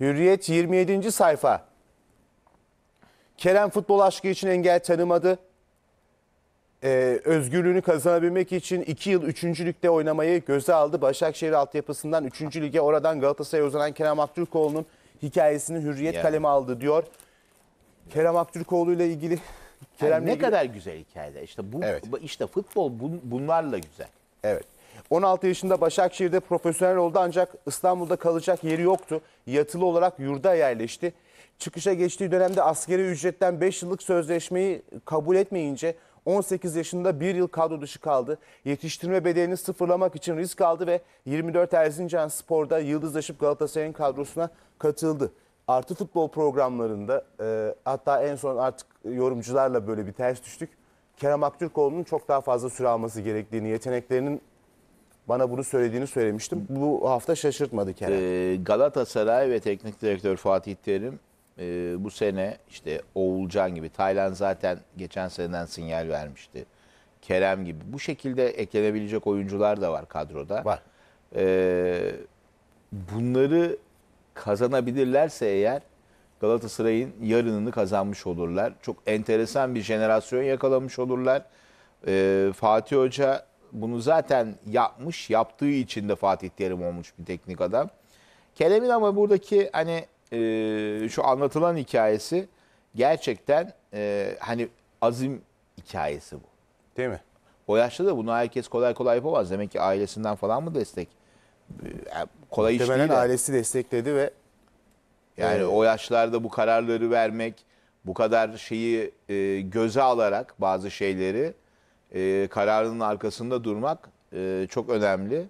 Hürriyet 27. sayfa. Kerem futbol aşkı için engel tanımadı. Ee, özgürlüğünü kazanabilmek için 2 yıl 3. ligde oynamayı göze aldı. Başakşehir altyapısından 3. lige oradan Galatasaray'a uzanan Kerem Aktürkoğlu'nun hikayesini Hürriyet yani. kaleme aldı diyor. Kerem Aktürkoğlu ile ilgili Kerem yani ne ilgili... kadar güzel hikayeler. İşte bu evet. işte futbol bunlarla güzel. Evet. 16 yaşında Başakşehir'de profesyonel oldu ancak İstanbul'da kalacak yeri yoktu. Yatılı olarak yurda yerleşti. Çıkışa geçtiği dönemde askeri ücretten 5 yıllık sözleşmeyi kabul etmeyince 18 yaşında 1 yıl kadro dışı kaldı. Yetiştirme bedelini sıfırlamak için risk aldı ve 24 Erzincan Spor'da yıldızlaşıp Galatasaray'ın kadrosuna katıldı. Artı futbol programlarında e, hatta en son artık yorumcularla böyle bir ters düştük. Kerem Aktürkoğlu'nun çok daha fazla süre alması gerektiğini, yeteneklerinin bana bunu söylediğini söylemiştim. Bu hafta şaşırtmadı Kerem. Ee, Galatasaray ve teknik direktör Fatih Terim e, bu sene işte Oğulcan gibi Taylan zaten geçen seneden sinyal vermişti. Kerem gibi bu şekilde eklenebilecek oyuncular da var kadroda. Var. Ee, bunları kazanabilirlerse eğer Galatasaray'ın yarınını kazanmış olurlar. Çok enteresan bir jenerasyon yakalamış olurlar. Ee, Fatih Hoca bunu zaten yapmış, yaptığı için de Fatih Terim olmuş bir teknik adam. Kerem'in ama buradaki hani e, şu anlatılan hikayesi gerçekten e, hani azim hikayesi bu. Değil mi? O yaşta da bunu herkes kolay kolay yapamaz. Demek ki ailesinden falan mı destek? E, kolay Muhtemelen iş değil. de. ailesi destekledi ve Yani Evet. o yaşlarda bu kararları vermek, bu kadar şeyi e, göze alarak bazı şeyleri e, kararının arkasında durmak e, çok önemli.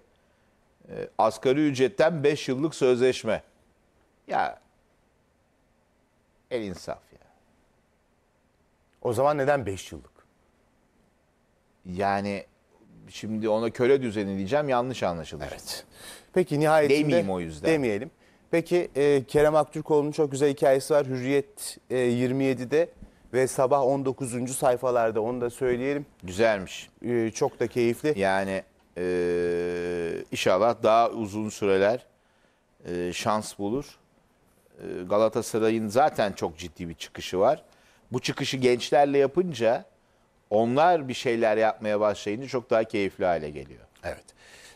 E, asgari ücretten 5 yıllık sözleşme. Ya el insaf ya. O zaman neden 5 yıllık? Yani şimdi ona köle düzeni diyeceğim yanlış anlaşılır. Evet. Peki nihayetinde Demeyeyim o yüzden. demeyelim. Peki e, Kerem Aktürkoğlu'nun çok güzel hikayesi var. Hürriyet e, 27'de ve sabah 19. sayfalarda onu da söyleyelim. Güzelmiş. Ee, çok da keyifli. Yani e, inşallah daha uzun süreler e, şans bulur. E, Galatasaray'ın zaten çok ciddi bir çıkışı var. Bu çıkışı gençlerle yapınca onlar bir şeyler yapmaya başlayınca çok daha keyifli hale geliyor. Evet.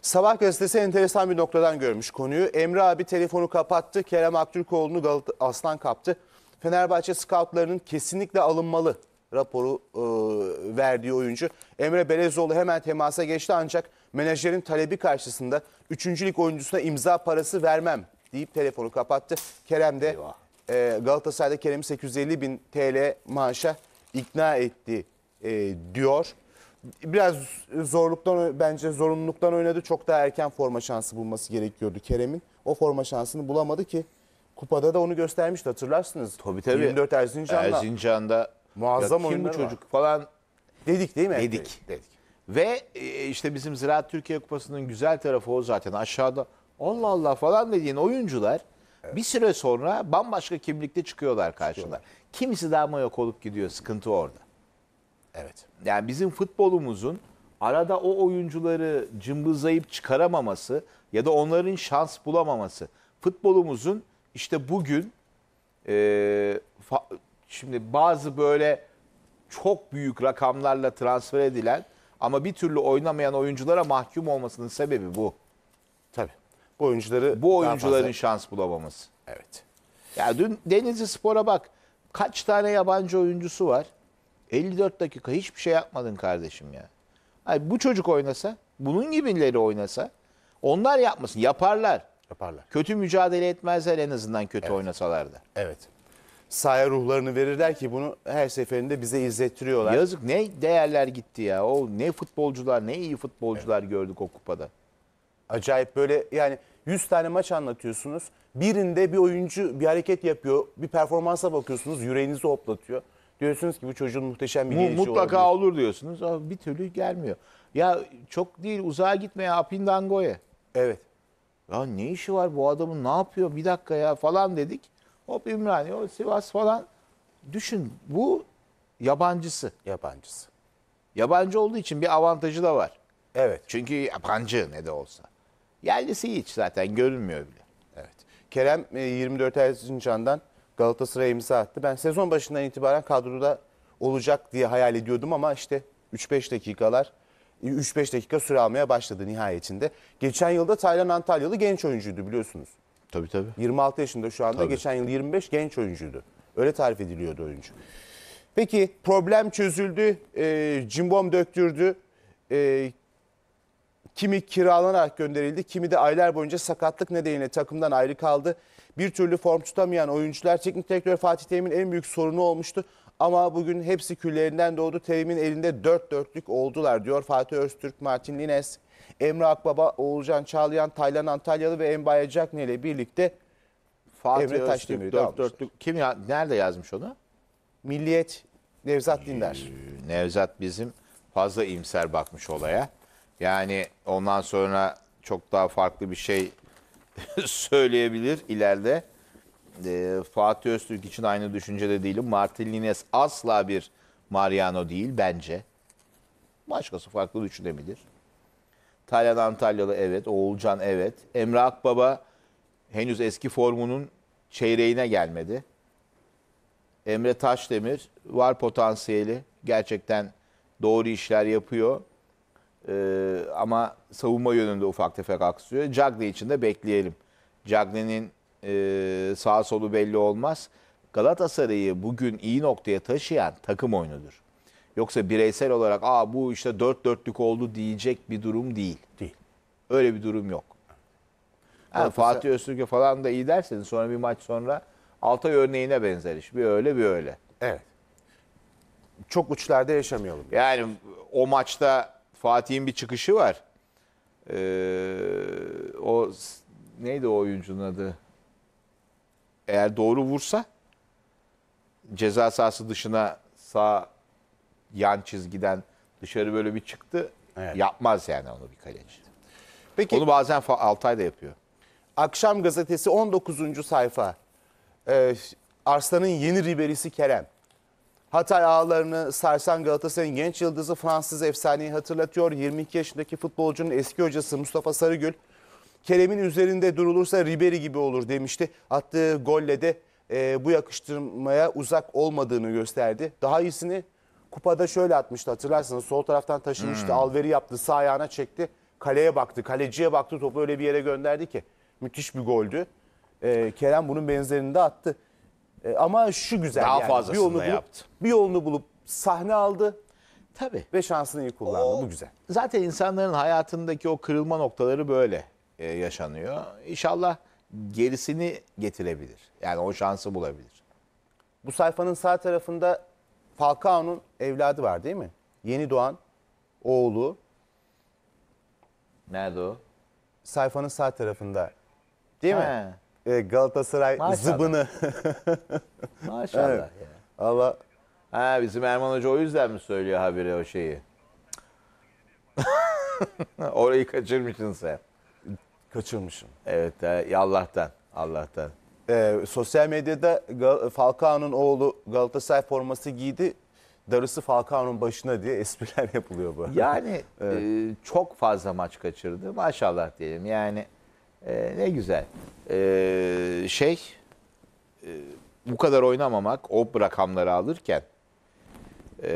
Sabah gazetesi enteresan bir noktadan görmüş konuyu. Emre abi telefonu kapattı. Kerem Aktürkoğlu'nu Galata Aslan kaptı. Fenerbahçe scoutlarının kesinlikle alınmalı raporu e, verdiği oyuncu. Emre Belezoğlu hemen temasa geçti ancak menajerin talebi karşısında 3. lig oyuncusuna imza parası vermem deyip telefonu kapattı. Kerem de e, Galatasaray'da Kerem'i 850 bin TL maaşa ikna etti e, diyor. Biraz zorluktan bence zorunluluktan oynadı. Çok daha erken forma şansı bulması gerekiyordu Kerem'in. O forma şansını bulamadı ki Kupada da onu göstermişti hatırlarsınız. Tabii tabii. 24 Erzincan'da. Erzincan'da. Muazzam ya, bu çocuk var. falan. Dedik değil mi? Dedik. Dedik. Ve e, işte bizim Ziraat Türkiye Kupası'nın güzel tarafı o zaten aşağıda Allah Allah falan dediğin oyuncular evet. bir süre sonra bambaşka kimlikte çıkıyorlar karşına. Kimisi daha yok olup gidiyor sıkıntı orada. Evet. Yani bizim futbolumuzun arada o oyuncuları cımbızlayıp çıkaramaması ya da onların şans bulamaması futbolumuzun işte bugün e, fa, şimdi bazı böyle çok büyük rakamlarla transfer edilen ama bir türlü oynamayan oyunculara mahkum olmasının sebebi bu. Tabii. Bu oyuncuları Bu oyuncuların fazla... şans bulamaması. Evet. Ya dün Denizli Spor'a bak. Kaç tane yabancı oyuncusu var? 54 dakika hiçbir şey yapmadın kardeşim ya. Yani bu çocuk oynasa, bunun gibileri oynasa onlar yapmasın. Yaparlar. Yaparlar. Kötü mücadele etmezler en azından kötü evet. oynasalar da. Evet. Sahaya ruhlarını verirler ki bunu her seferinde bize izlettiriyorlar. Yazık ne değerler gitti ya. O ne futbolcular ne iyi futbolcular evet. gördük o kupada. Acayip böyle yani 100 tane maç anlatıyorsunuz. Birinde bir oyuncu bir hareket yapıyor. Bir performansa bakıyorsunuz yüreğinizi hoplatıyor. Diyorsunuz ki bu çocuğun muhteşem bir gelişi Mutlaka olabilir. olur diyorsunuz ama bir türlü gelmiyor. Ya çok değil uzağa gitmeye Apindango'ya. Evet. Ya ne işi var bu adamın ne yapıyor bir dakika ya falan dedik. Hop İmraniye, o Sivas falan. Düşün bu yabancısı. Yabancısı. Yabancı olduğu için bir avantajı da var. Evet. Çünkü yabancı ne de olsa. Yerlisi hiç zaten görünmüyor bile. Evet. Kerem 24 e, Erzincan'dan Galatasaray imza attı. Ben sezon başından itibaren kadroda olacak diye hayal ediyordum ama işte 3-5 dakikalar 3-5 dakika süre almaya başladı nihayetinde. Geçen yılda Taylan Antalyalı genç oyuncuydu biliyorsunuz. Tabii tabii. 26 yaşında şu anda tabii. geçen yıl 25 genç oyuncuydu. Öyle tarif ediliyordu oyuncu. Peki problem çözüldü, e, cimbom döktürdü. E, kimi kiralanarak gönderildi, kimi de aylar boyunca sakatlık nedeniyle takımdan ayrı kaldı. Bir türlü form tutamayan oyuncular teknik direktör Fatih Terim'in en büyük sorunu olmuştu. Ama bugün hepsi küllerinden doğdu. Terim'in elinde dört dörtlük oldular diyor Fatih Öztürk, Martin Lines, Emre Akbaba, Oğulcan Çağlayan, Taylan Antalyalı ve Embaye Cakne ile birlikte Fatih Emre Taşdemir'i dört dörtlük. Kim ya, nerede yazmış onu? Milliyet Nevzat ee, Dindar. Nevzat bizim fazla imser bakmış olaya. Yani ondan sonra çok daha farklı bir şey söyleyebilir ileride e, Fatih Öztürk için aynı düşüncede değilim. Martinez asla bir Mariano değil bence. Başkası farklı düşünebilir. Taylan Antalyalı evet, Oğulcan evet. Emre Akbaba henüz eski formunun çeyreğine gelmedi. Emre Taşdemir var potansiyeli. Gerçekten doğru işler yapıyor. Ee, ama savunma yönünde ufak tefek aksıyor. Cagney için de bekleyelim. Cagney'nin e, sağ solu belli olmaz. Galatasaray'ı bugün iyi noktaya taşıyan takım oyunudur. Yoksa bireysel olarak Aa, bu işte dört dörtlük oldu diyecek bir durum değil. Değil. Öyle bir durum yok. Yani Fatih Öztürk'e falan da iyi derseniz sonra bir maç sonra Altay örneğine benzer iş. Bir öyle bir öyle. Evet. Çok uçlarda yaşamayalım. Yani o maçta Fatih'in bir çıkışı var. Ee, o neydi o oyuncunun adı? eğer doğru vursa ceza sahası dışına sağ yan çizgiden dışarı böyle bir çıktı. Evet. Yapmaz yani onu bir kaleci. Peki Onu bazen Altay da yapıyor. akşam gazetesi 19. sayfa. Ee, Arslan'ın yeni riberisi Kerem. Hatay ağlarını sarsan Galatasaray'ın genç yıldızı Fransız efsaneyi hatırlatıyor. 22 yaşındaki futbolcunun eski hocası Mustafa Sarıgül Kerem'in üzerinde durulursa Ribery gibi olur demişti. Attığı golle de e, bu yakıştırmaya uzak olmadığını gösterdi. Daha iyisini kupada şöyle atmıştı Hatırlarsınız Sol taraftan taşımıştı. Hmm. Alveri yaptı. Sağ ayağına çekti. Kaleye baktı. Kaleciye baktı. Topu öyle bir yere gönderdi ki. Müthiş bir goldü. E, Kerem bunun benzerini de attı. E, ama şu güzel Daha yani. fazlasını bir yolunu bulup, yaptı. Bir yolunu bulup sahne aldı. Tabii. Ve şansını iyi kullandı. O, bu güzel. Zaten insanların hayatındaki o kırılma noktaları böyle. E, yaşanıyor. İnşallah gerisini getirebilir. Yani o şansı bulabilir. Bu sayfanın sağ tarafında Falcao'nun evladı var değil mi? Yeni doğan oğlu. Nerede o? Sayfanın sağ tarafında. Değil He. mi? E, Galatasaray Maşallah. zıbını. Maşallah evet. ya. Allah. Ha, bizim Erman Hoca o yüzden mi söylüyor habire o şeyi? Orayı kaçırmışsın sen. Kaçırmışım. Evet e, Allah'tan. Allah'tan. E, sosyal medyada Gal- Falcao'nun oğlu Galatasaray forması giydi. Darısı Falcao'nun başına diye espriler yapılıyor bu. Yani e, Evet. e, çok fazla maç kaçırdı. Maşallah diyelim. Yani e, ne güzel. E, şey e, bu kadar oynamamak o rakamları alırken e,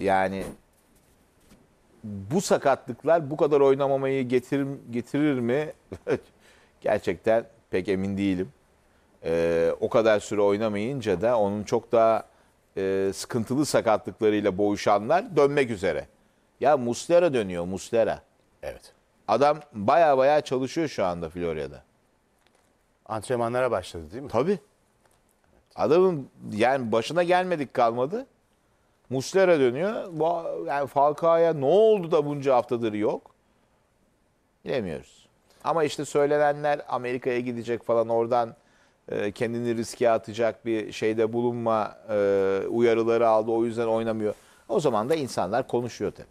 yani bu sakatlıklar bu kadar oynamamayı getir, getirir mi? Gerçekten pek emin değilim. Ee, o kadar süre oynamayınca da onun çok daha e, sıkıntılı sakatlıklarıyla boğuşanlar dönmek üzere. Ya Muslera dönüyor Muslera. Evet. Adam baya baya çalışıyor şu anda Florya'da. Antrenmanlara başladı değil mi? Tabii. Adamın yani başına gelmedik kalmadı. Muslera dönüyor. Bu Yani Falcao'ya ne oldu da bunca haftadır yok? Bilemiyoruz. Ama işte söylenenler Amerika'ya gidecek falan oradan e, kendini riske atacak bir şeyde bulunma e, uyarıları aldı. O yüzden oynamıyor. O zaman da insanlar konuşuyor tabii.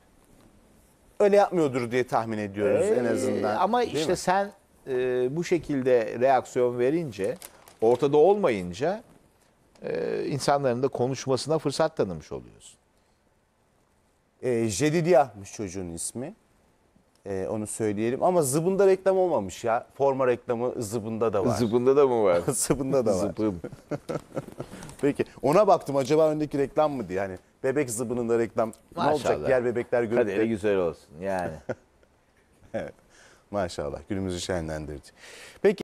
Öyle yapmıyordur diye tahmin ediyoruz ee, en azından. Ama Değil işte mi? sen e, bu şekilde reaksiyon verince, ortada olmayınca e, insanların da konuşmasına fırsat tanımış oluyorsun. E, Jedidiyah'mış çocuğun ismi. E, onu söyleyelim. Ama zıbında reklam olmamış ya. Forma reklamı zıbında da var. Zıbında da mı var? zıbında da var. Peki ona baktım acaba öndeki reklam mı diye. Yani bebek zıbının da reklam ne olacak Maşallah. diğer bebekler görüp Kaderi güzel olsun yani. Evet. Maşallah günümüzü şenlendirdi. Peki.